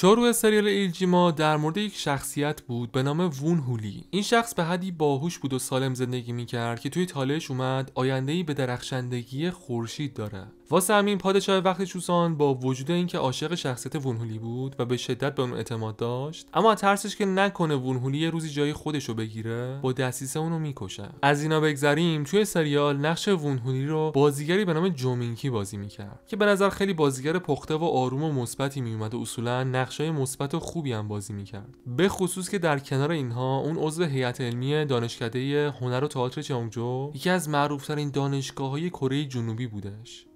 شروع سریال ایلجیما در مورد یک شخصیت بود به نام وون هولی این شخص به حدی باهوش بود و سالم زندگی میکرد که توی تالش اومد آیندهای به درخشندگی خورشید داره واسه همین پادشاه وقت چوسان با وجود اینکه عاشق شخصیت ونهولی بود و به شدت به اون اعتماد داشت اما ترسش که نکنه ونهولی یه روزی جای خودش رو بگیره با دستیسه اونو میکشه از اینا بگذریم توی سریال نقش ونهولی رو بازیگری به نام جومینکی بازی میکرد که به نظر خیلی بازیگر پخته و آروم و مثبتی میومد و اصولا نقشای مثبت و خوبی هم بازی میکرد به خصوص که در کنار اینها اون عضو هیئت علمی دانشکده هنر و تئاتر چانگجو یکی از معروفترین دانشگاه کره جنوبی بودش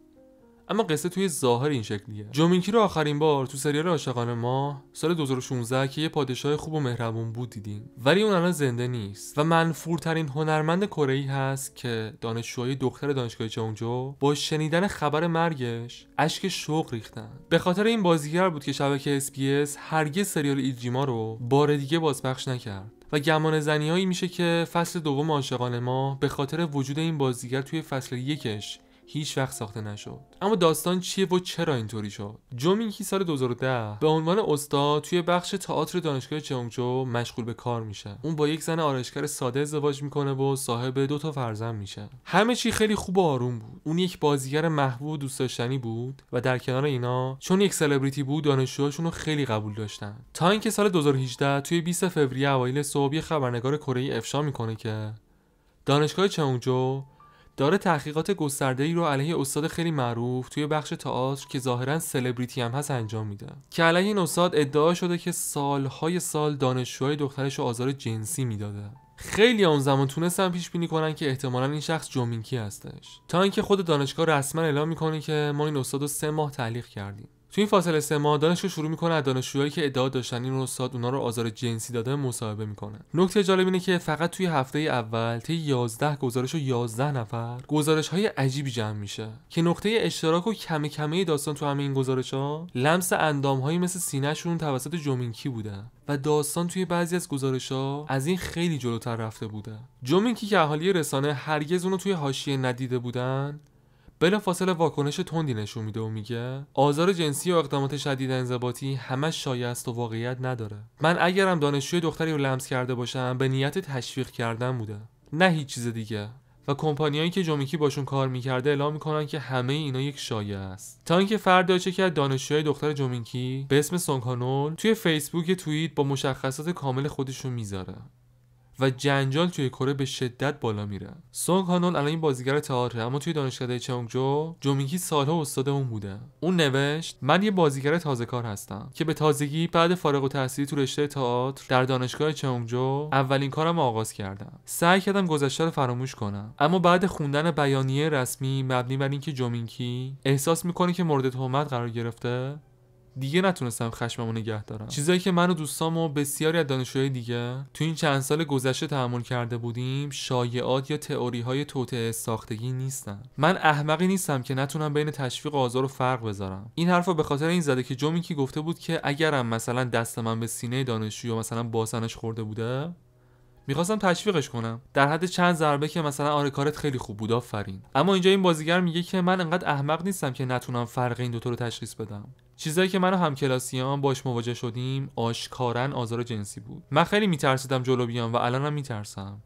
اما قصه توی ظاهر این شکلیه جومینکی رو آخرین بار تو سریال عاشقان ما سال 2016 که یه پادشاه خوب و مهربون بود دیدیم ولی اون الان زنده نیست و منفورترین هنرمند کره ای هست که دانشجوهای دختر دانشگاه چونجو با شنیدن خبر مرگش اشک شوق ریختن به خاطر این بازیگر بود که شبکه اسپیس هرگز سریال ایجیما رو بار دیگه بازپخش نکرد و گمان زنیایی میشه که فصل دوم عاشقان ما به خاطر وجود این بازیگر توی فصل یکش هیچ وقت ساخته نشد اما داستان چیه و چرا اینطوری شد جومینکی کیسال سال 2010 به عنوان استاد توی بخش تئاتر دانشگاه چونگجو مشغول به کار میشه اون با یک زن آرایشگر ساده ازدواج میکنه و صاحب دو تا فرزند میشه همه چی خیلی خوب و آروم بود اون یک بازیگر محبوب و دوست داشتنی بود و در کنار اینا چون یک سلبریتی بود دانشجوهاشون رو خیلی قبول داشتن تا اینکه سال 2018 توی 20 فوریه اوایل صبح خبرنگار کره افشا میکنه که دانشگاه چونگجو داره تحقیقات گسترده ای رو علیه استاد خیلی معروف توی بخش تئاتر که ظاهرا سلبریتی هم هست انجام میده که علیه این استاد ادعا شده که سالهای سال دانشجوهای دخترش رو آزار جنسی میداده خیلی اون زمان تونستن پیش بینی کنن که احتمالا این شخص جومینکی هستش تا اینکه خود دانشگاه رسما اعلام میکنه که ما این استاد رو سه ماه تعلیق کردیم تو این فاصله سه ماه دانشجو شروع میکنه از دانشجوهایی که ادعا داشتن این استاد اونا رو آزار جنسی داده مصاحبه میکنه نکته جالب اینه که فقط توی هفته اول طی 11 گزارش و 11 نفر گزارش های عجیبی جمع میشه که نقطه اشتراک و کم کمه داستان تو همه این گزارش ها لمس اندام هایی مثل سینهشون توسط جومینکی بوده و داستان توی بعضی از گزارش ها از این خیلی جلوتر رفته بوده جومینکی که اهالی رسانه هرگز اونو توی حاشیه ندیده بودن فاصله واکنش تندی نشون میده و میگه آزار جنسی و اقدامات شدید انضباطی همه شایع است و واقعیت نداره من اگرم دانشجوی دختری رو لمس کرده باشم به نیت تشویق کردن بوده نه هیچ چیز دیگه و کمپانیایی که جومیکی باشون کار میکرده اعلام میکنن که همه اینا یک شایعه است تا اینکه فرد چه که دانشجوی دختر جومیکی به اسم سونکانول توی فیسبوک توییت با مشخصات کامل خودشون میذاره و جنجال توی کره به شدت بالا میره سونگ هانول الان این بازیگر تئاتر اما توی دانشکده چونگجو جومینکی سالها استاد اون بوده اون نوشت من یه بازیگر تازه کار هستم که به تازگی بعد فارغ التحصیلی تو رشته تئاتر در دانشگاه چونگجو اولین کارم آغاز کردم سعی کردم گذشته رو فراموش کنم اما بعد خوندن بیانیه رسمی مبنی بر اینکه جومینکی احساس میکنه که مورد تهمت قرار گرفته دیگه نتونستم خشممو نگه دارم چیزایی که من و دوستام و بسیاری از دانشجوهای دیگه تو این چند سال گذشته تحمل کرده بودیم شایعات یا تئوری های ساختگی نیستن من احمقی نیستم که نتونم بین تشویق و آزار و فرق بذارم این حرفو به خاطر این زده که جومی که گفته بود که اگرم مثلا دست من به سینه دانشجو یا مثلا باسنش خورده بوده میخواستم تشویقش کنم در حد چند ضربه که مثلا آره کارت خیلی خوب بود آفرین اما اینجا این بازیگر میگه که من انقدر احمق نیستم که نتونم فرق این دوتا رو تشخیص بدم چیزایی که من و همکلاسیان باش مواجه شدیم آشکارا آزار جنسی بود من خیلی میترسیدم جلو بیام و الانم میترسم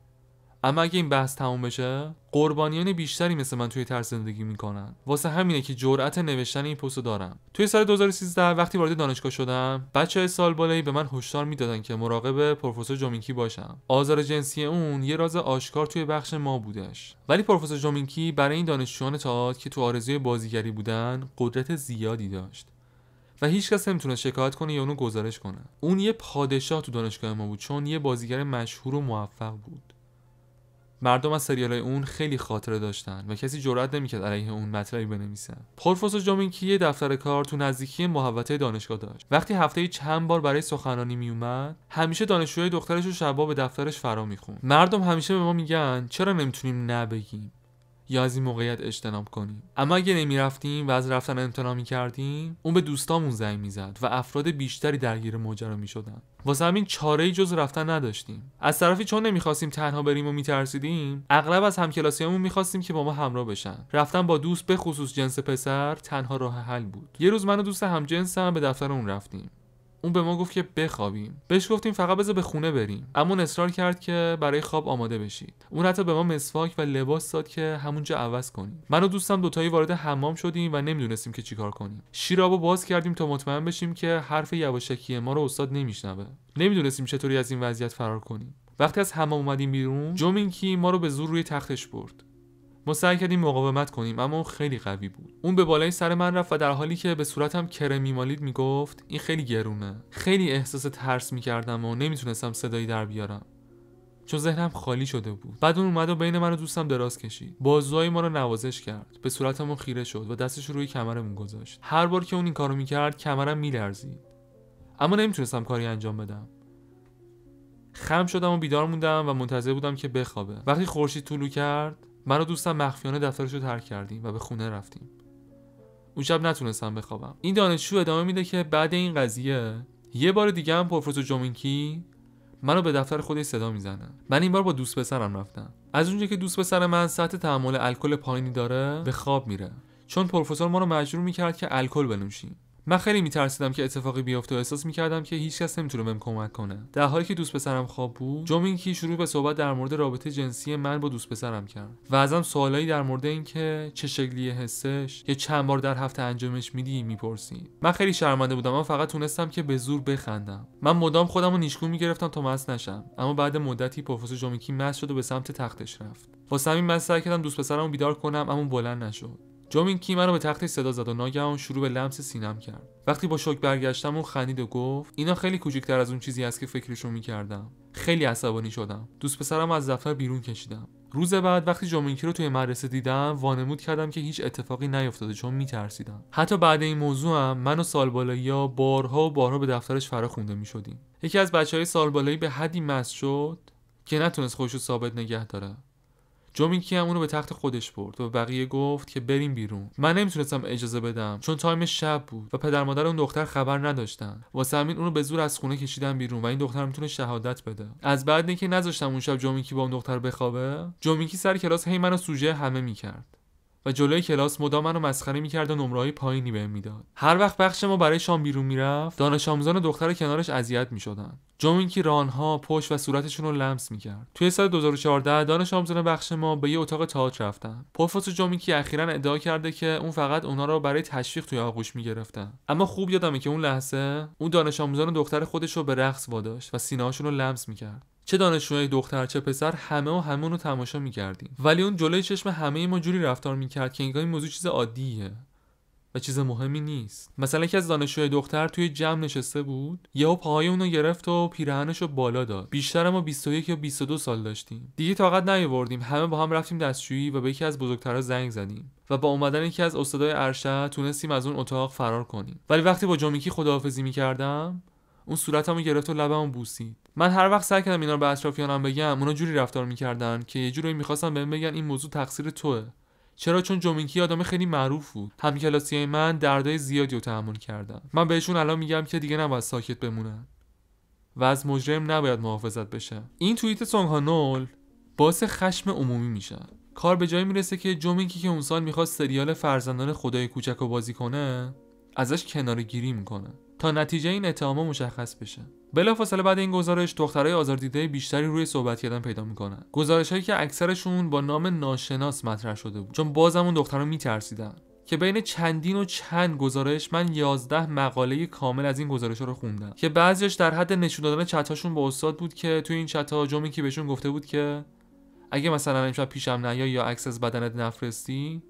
اما اگه این بحث تموم بشه قربانیان بیشتری مثل من توی ترس زندگی میکنن واسه همینه که جرأت نوشتن این پستو دارم توی سال 2013 وقتی وارد دانشگاه شدم بچه های سال بالایی به من هشدار میدادن که مراقب پروفسور جومینکی باشم آزار جنسی اون یه راز آشکار توی بخش ما بودش ولی پروفسور جومینکی برای این دانشجویان تئاتر که تو آرزوی بازیگری بودن قدرت زیادی داشت و کس نمیتونه شکایت کنه یا اونو گزارش کنه اون یه پادشاه تو دانشگاه ما بود چون یه بازیگر مشهور و موفق بود مردم از سریال های اون خیلی خاطره داشتن و کسی جرئت نمیکرد علیه اون مطلبی بنویسه پروفسور جامینکی یه دفتر کار تو نزدیکی محوطه دانشگاه داشت وقتی هفته چند بار برای سخنرانی میومد همیشه دانشجوی دخترش و شبا به دفترش فرا میخوند مردم همیشه به ما میگن چرا نمیتونیم نبگیم یا از این موقعیت اجتناب کنیم اما اگه نمیرفتیم و از رفتن امتنا کردیم اون به دوستامون زنگ میزد و افراد بیشتری درگیر ماجرا شدن واسه همین چاره جز رفتن نداشتیم از طرفی چون نمیخواستیم تنها بریم و میترسیدیم اغلب از همکلاسیامون میخواستیم که با ما همراه بشن رفتن با دوست به خصوص جنس پسر تنها راه حل بود یه روز من و دوست همجنسم هم به دفتر اون رفتیم اون به ما گفت که بخوابیم بهش گفتیم فقط بذار به خونه بریم اما اصرار کرد که برای خواب آماده بشید اون حتی به ما مسواک و لباس داد که همونجا عوض کنیم من و دوستم دوتایی وارد حمام شدیم و نمیدونستیم که چیکار کنیم شیرابو باز کردیم تا مطمئن بشیم که حرف یواشکی ما رو استاد نمیشنوه نمیدونستیم چطوری از این وضعیت فرار کنیم وقتی از حمام اومدیم بیرون جومینکی ما رو به زور روی تختش برد ما سعی کردیم مقاومت کنیم اما اون خیلی قوی بود اون به بالای سر من رفت و در حالی که به صورتم کره مالید میگفت این خیلی گرونه خیلی احساس ترس میکردم و نمیتونستم صدایی در بیارم چون ذهنم خالی شده بود بعد اون اومد و بین من و دوستم دراز کشید بازوهای ما رو نوازش کرد به صورتمون خیره شد و دستش روی کمرمون گذاشت هر بار که اون این کارو میکرد کمرم میلرزید اما نمیتونستم کاری انجام بدم خم شدم و بیدار موندم و منتظر بودم که بخوابه وقتی خورشید طلو کرد من و دوستم مخفیانه دفترش رو ترک کردیم و به خونه رفتیم اون شب نتونستم بخوابم این دانشجو ادامه میده که بعد این قضیه یه بار دیگه هم پروفسور جومینکی منو به دفتر خودش صدا میزنه من این بار با دوست پسرم رفتم از اونجا که دوست پسر من سطح تحمل الکل پایینی داره به خواب میره چون پروفسور ما رو مجبور میکرد که الکل بنوشیم من خیلی میترسیدم که اتفاقی بیفته و احساس میکردم که هیچکس نمیتونه بهم کمک کنه در حالی که دوست پسرم خواب بود جومینکی شروع به صحبت در مورد رابطه جنسی من با دوست پسرم کرد و ازم سوالایی در مورد اینکه چه شکلی حسش یا چند بار در هفته انجامش میدی میپرسید من خیلی شرمنده بودم اما فقط تونستم که به زور بخندم من مدام خودم رو نیشگون میگرفتم تا مست نشم اما بعد مدتی پروفسور جومینکی مست شد و به سمت تختش رفت واسه همین من سعی کردم دوست پسرم بیدار کنم اما بلند نشد جامین کی رو به تخت صدا زد و ناگهان شروع به لمس سینم کرد وقتی با شوک برگشتم اون خندید و گفت اینا خیلی کوچکتر از اون چیزی است که فکرشو میکردم خیلی عصبانی شدم دوست پسرم از دفتر بیرون کشیدم روز بعد وقتی جامینکی رو توی مدرسه دیدم وانمود کردم که هیچ اتفاقی نیفتاده چون میترسیدم حتی بعد این موضوع هم من و سالبالایی ها بارها و بارها به دفترش فرا خونده میشدیم یکی از بچه های سالبالایی به حدی مست شد که نتونست خودش ثابت نگه داره جومینکی هم اونو به تخت خودش برد و بقیه گفت که بریم بیرون من نمیتونستم اجازه بدم چون تایم شب بود و پدر مادر اون دختر خبر نداشتن واسه همین اونو به زور از خونه کشیدن بیرون و این دختر میتونه شهادت بده از بعد اینکه نذاشتم اون شب جومینکی با اون دختر بخوابه جومینکی سر کلاس هی منو سوژه همه میکرد و جلوی کلاس مدام منو مسخره میکرد و نمرههای پایینی بهم میداد هر وقت بخش ما برای شام بیرون میرفت دانش آموزان دختر کنارش اذیت میشدن جم اینکه رانها پشت و صورتشون رو لمس میکرد توی سال 2014 دانش آموزان بخش ما به یه اتاق تئاتر رفتن پروفسور جومینکی اخیرا ادعا کرده که اون فقط اونا رو برای تشویق توی آغوش میگرفتن اما خوب یادمه که اون لحظه اون دانش آموزان دختر خودش رو به رقص واداشت و سینه‌هاشون رو لمس میکرد چه دانشجوهای دختر چه پسر همه و همون رو تماشا میکردیم ولی اون جلوی چشم همه ما جوری رفتار میکرد که انگار این موضوع چیز عادیه و چیز مهمی نیست مثلا یکی از دانشجوی دختر توی جمع نشسته بود یهو پاهای اونو گرفت و پیرهنش رو بالا داد بیشتر ما 21 یا 22 سال داشتیم دیگه طاقت نیاوردیم همه با هم رفتیم دستشویی و به یکی از بزرگترها زنگ زدیم و با اومدن یکی از استادای ارشد تونستیم از اون اتاق فرار کنیم ولی وقتی با جامیکی خداحافظی میکردم اون صورتمو گرفت و لبمو بوسید من هر وقت سعی کردم اینا رو به اطرافیانم بگم اونا جوری رفتار میکردن که یه جوری میخواستم بهم بگن این موضوع تقصیر توه چرا چون جومینکی آدم خیلی معروف بود همکلاسی من دردای زیادی رو تحمل کردن من بهشون الان میگم که دیگه نباید ساکت بمونن و از مجرم نباید محافظت بشه این توییت سونگ باعث خشم عمومی میشه کار به جایی میرسه که جومینکی که اون سال میخواست سریال فرزندان خدای کوچک رو بازی کنه ازش کنارگیری گیری میکنه تا نتیجه این اتهام مشخص بشه بلافاصله بعد این گزارش دخترای آزاردیده بیشتری روی صحبت کردن پیدا میکنن گزارش هایی که اکثرشون با نام ناشناس مطرح شده بود چون بازم اون دخترها میترسیدن که بین چندین و چند گزارش من 11 مقاله کامل از این گزارش ها رو خوندم که بعضیش در حد نشون دادن چتاشون با استاد بود که توی این چتا جمعی که بهشون گفته بود که اگه مثلا امشب پیشم نیا یا عکس از بدنت نفرستی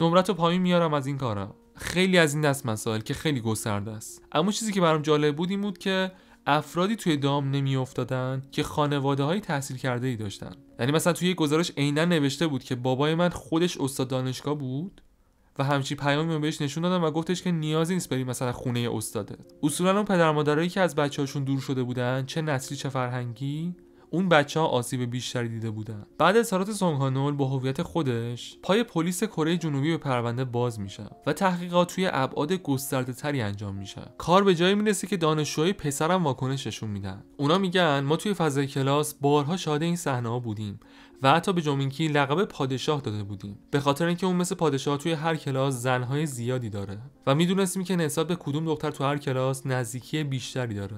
نمرت و پایین میارم از این کارا خیلی از این دست مسائل که خیلی گسترده است اما چیزی که برام جالب بود این بود که افرادی توی دام افتادن که خانواده های تحصیل کرده ای داشتن یعنی مثلا توی گزارش عینا نوشته بود که بابای من خودش استاد دانشگاه بود و همچی پیامی من بهش نشون دادم و گفتش که نیازی نیست بری مثلا خونه استاده اصولا اون پدر مادرایی که از بچه‌هاشون دور شده بودن چه نسلی چه فرهنگی اون بچه ها آسیب بیشتری دیده بودن بعد اظهارات سونگهانول با هویت خودش پای پلیس کره جنوبی به پرونده باز میشه و تحقیقات توی ابعاد گسترده تری انجام میشه کار به جایی میرسه که دانشجوهای پسرم واکنششون میدن اونا میگن ما توی فضای کلاس بارها شاهد این صحنه بودیم و حتی به جومینکی لقب پادشاه داده بودیم به خاطر اینکه اون مثل پادشاه توی هر کلاس زنهای زیادی داره و میدونستیم که نسبت به کدوم دختر تو هر کلاس نزدیکی بیشتری داره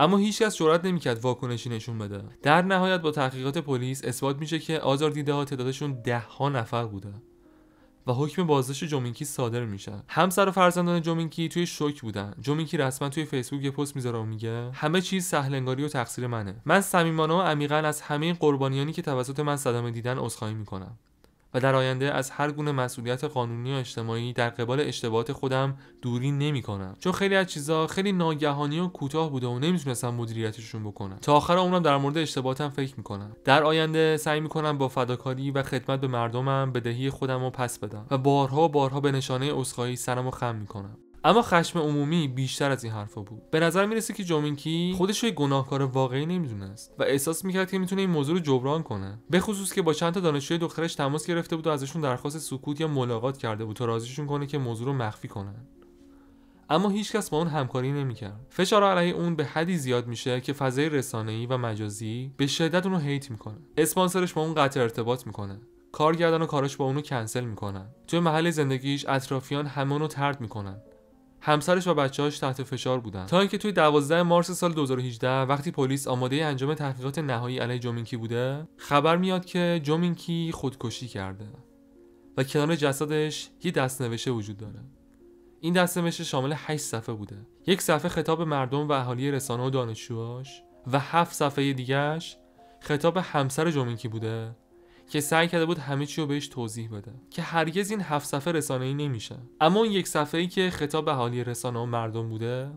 اما هیچ کس نمیکرد واکنشی نشون بده در نهایت با تحقیقات پلیس اثبات میشه که دیده ها تعدادشون ده ها نفر بوده و حکم بازداشت جومینکی صادر میشه همسر و فرزندان جومینکی توی شوک بودن جومینکی رسما توی فیسبوک یه پست میذاره و میگه همه چیز سهلنگاری و تقصیر منه من صمیمانه و عمیقا از همه قربانیانی که توسط من صدمه دیدن عذرخواهی میکنم و در آینده از هر گونه مسئولیت قانونی و اجتماعی در قبال اشتباهات خودم دوری نمی کنم چون خیلی از چیزها خیلی ناگهانی و کوتاه بوده و نمیتونستم مدیریتشون بکنم تا آخر عمرم در مورد اشتباهاتم فکر میکنم در آینده سعی میکنم با فداکاری و خدمت به مردمم بدهی خودم رو پس بدم و بارها و بارها به نشانه اسخایی سرم رو خم میکنم اما خشم عمومی بیشتر از این حرفا بود به نظر میرسه که جومینکی خودش رو گناهکار واقعی نمیدونست و احساس میکرد که میتونه این موضوع رو جبران کنه بخصوص که با چند تا دانشجوی دخترش تماس گرفته بود و ازشون درخواست سکوت یا ملاقات کرده بود تا راضیشون کنه که موضوع رو مخفی کنن اما هیچکس با اون همکاری نمیکرد فشار علیه اون به حدی زیاد میشه که فضای رسانه‌ای و مجازی به شدت اون رو هیت میکنه اسپانسرش با اون قطع ارتباط میکنه کارگردان و کاراش با اونو کنسل میکنن توی محل زندگیش اطرافیان رو ترد میکنن همسرش و بچه‌هاش تحت فشار بودن تا اینکه توی 12 مارس سال 2018 وقتی پلیس آماده انجام تحقیقات نهایی علیه جومینکی بوده خبر میاد که جومینکی خودکشی کرده و کنار جسدش یه دستنوشته وجود داره این دستنوشته شامل 8 صفحه بوده یک صفحه خطاب مردم و اهالی رسانه و دانشجوهاش و هفت صفحه دیگهش خطاب همسر جومینکی بوده که سعی کرده بود همه چی رو بهش توضیح بده که هرگز این هفت صفحه رسانه ای نمیشه اما اون یک صفحه ای که خطاب به حالی رسانه و مردم بوده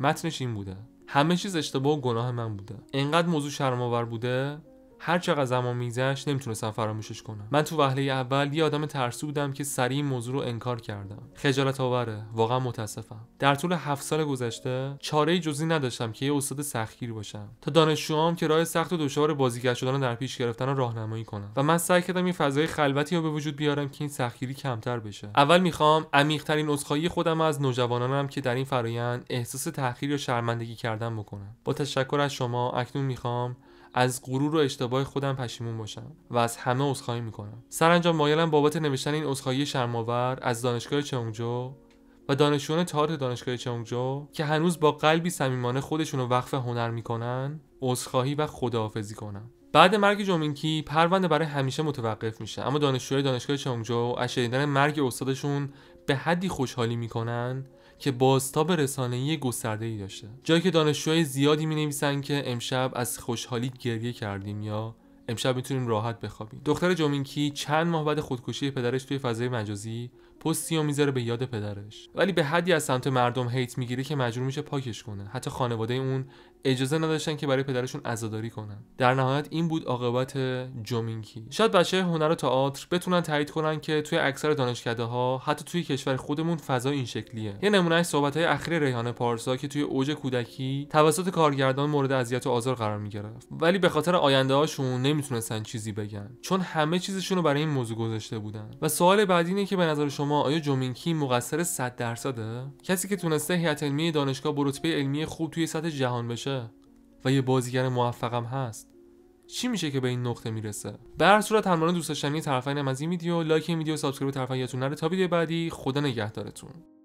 متنش این بوده همه چیز اشتباه و گناه من بوده انقدر موضوع شرمآور بوده هر چقدر زمان میگذشت نمیتونستم فراموشش کنم من تو وهله اول یه آدم ترسو بودم که سریع این موضوع رو انکار کردم خجالت آوره واقعا متاسفم در طول هفت سال گذشته چاره جزی نداشتم که یه استاد سختگیر باشم تا دانشجوام که راه سخت و دشوار بازیگر شدن در پیش گرفتن رو راهنمایی کنم و من سعی کردم یه فضای خلوتی رو به وجود بیارم که این سختگیری کمتر بشه اول میخوام عمیقترین عذرخواهی خودم از نوجوانانم که در این فرایند احساس تحقیر یا شرمندگی کردن بکنم با تشکر از شما اکنون میخوام از غرور و اشتباه خودم پشیمون باشم و از همه عذرخواهی میکنم سرانجام مایلم بابت نوشتن این عذرخواهی شرمآور از دانشگاه چونجو و دانشجویان تئاتر دانشگاه چونگجو که هنوز با قلبی صمیمانه خودشون رو وقف هنر میکنن عذرخواهی و خداحافظی کنم بعد مرگ جومینکی پرونده برای همیشه متوقف میشه اما دانشجوهای دانشگاه چونگجو از شنیدن مرگ استادشون به حدی خوشحالی میکنن که بازتاب رسانه‌ای گسترده‌ای داشته جایی که دانشجوهای زیادی نویسند که امشب از خوشحالی گریه کردیم یا امشب میتونیم راحت بخوابیم دختر جومینکی چند ماه بعد خودکشی پدرش توی فضای مجازی پستی میذاره به یاد پدرش ولی به حدی از سمت مردم هیت میگیره که مجبور میشه پاکش کنه حتی خانواده اون اجازه نداشتن که برای پدرشون عزاداری کنن در نهایت این بود عاقبت جومینکی شاید بچه هنر و تئاتر بتونن تایید کنن که توی اکثر دانشکده ها حتی توی کشور خودمون فضا این شکلیه یه نمونهش صحبت های اخیر ریحانه پارسا که توی اوج کودکی توسط کارگردان مورد اذیت و آزار قرار میگرفت ولی به خاطر آینده هاشون نمیتونستن چیزی بگن چون همه چیزشون رو برای این موضوع گذاشته بودن و سوال بعدی اینه که به نظر شما شما آیا جومینکی مقصر 100 درصده کسی که تونسته هیئت علمی دانشگاه با رتبه علمی خوب توی سطح جهان بشه و یه بازیگر موفقم هست چی میشه که به این نقطه میرسه به هر صورت همراهان دوست داشتنی طرفین از این ویدیو لایک این ویدیو سابسکرایب طرفین یادتون نره تا ویدیو بعدی خدا نگهدارتون